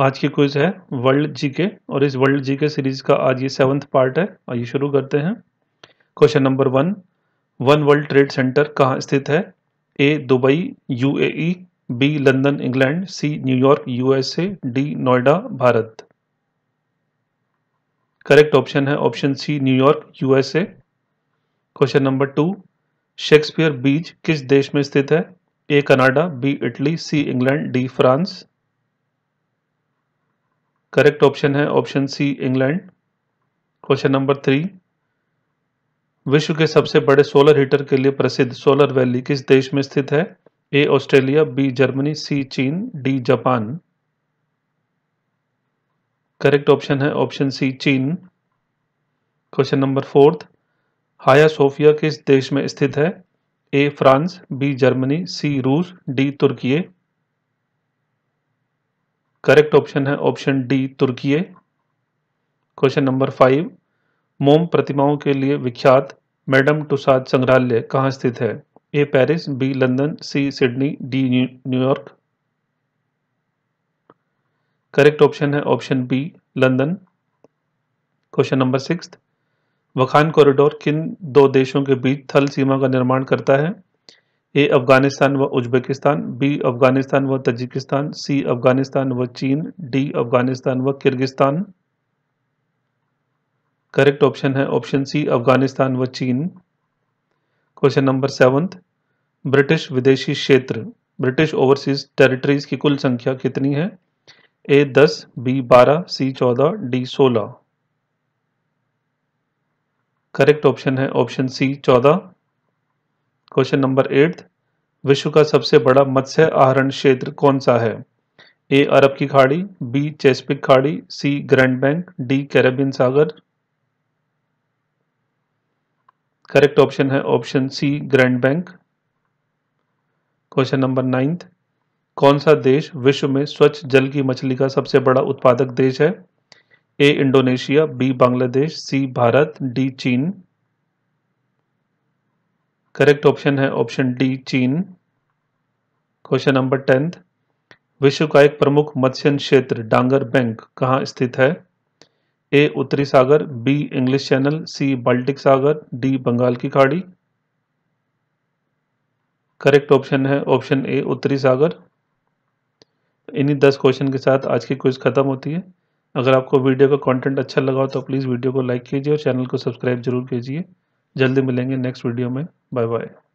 आज की क्विज है वर्ल्ड जीके और इस वर्ल्ड जीके सीरीज का आज ये सेवन्थ पार्ट है आइए शुरू करते हैं question number one one world trade center कहाँ स्थित है A Dubai UAE B London England C New York USA D Noida Bharat correct option है option C New York USA question number two Shakespeare beach किस देश में स्थित है A Canada B Italy C England D France correct option है option C England question number three विश्व के सबसे बड़े सोलर हीटर के लिए प्रसिद्ध सोलर वैली किस देश में स्थित है A Australia B Germany C चीन डी जापान करेक्ट ऑप्शन है ऑप्शन सी चीन question number fourth Hagia Sophia किस देश में स्थित है A France B Germany C रूस डी तुर्की करेक्ट ऑप्शन है ऑप्शन डी तुर्की क्वेश्चन नंबर फाइव मोम प्रतिमाओं के लिए विख्यात मैडम टुसाद संग्रहालय कहाँ स्थित है A Paris B London C Sydney D New York correct option है option B London question number six Wakhan corridor किन दो देशों के बीच थल सीमा का निर्माण करता है ए अफगानिस्तान व उज्बेकिस्तान बी अफगानिस्तान व तजिकिस्तान सी अफगानिस्तान व चीन डी अफगानिस्तान व किर्गिस्तान करेक्ट ऑप्शन है ऑप्शन सी अफगानिस्तान व चीन क्वेश्चन नंबर सेवन्थ ब्रिटिश विदेशी क्षेत्र ब्रिटिश ओवरसीज टेरिटरीज की कुल संख्या कितनी है ए दस बी बारह सी चौदह डी सोलह करेक्ट ऑप्शन है ऑप्शन सी चौदह क्वेश्चन नंबर एट विश्व का सबसे बड़ा मत्स्य आहरण क्षेत्र कौन सा है ए अरब की खाड़ी बी चेस्पिक खाड़ी C Grand Bank D Caribbean सागर करेक्ट ऑप्शन है option C Grand Bank question number ninth कौन सा देश विश्व में स्वच्छ जल की मछली का सबसे बड़ा उत्पादक देश है A Indonesia B Bangladesh C Bharat D चीन करेक्ट ऑप्शन है ऑप्शन डी चीन क्वेश्चन नंबर टेंथ विश्व का एक प्रमुख मत्स्य क्षेत्र डांगर बैंक कहाँ स्थित है ए उत्तरी सागर B English Channel C Baltic सागर डी बंगाल की खाड़ी करेक्ट ऑप्शन है ऑप्शन ए उत्तरी सागर इन्हीं दस क्वेश्चन के साथ आज की क्विज खत्म होती है अगर आपको वीडियो का कंटेंट अच्छा लगा हो तो प्लीज़ वीडियो को लाइक कीजिए और चैनल को सब्सक्राइब जरूर कीजिए जल्दी मिलेंगे नेक्स्ट वीडियो में बाय बाय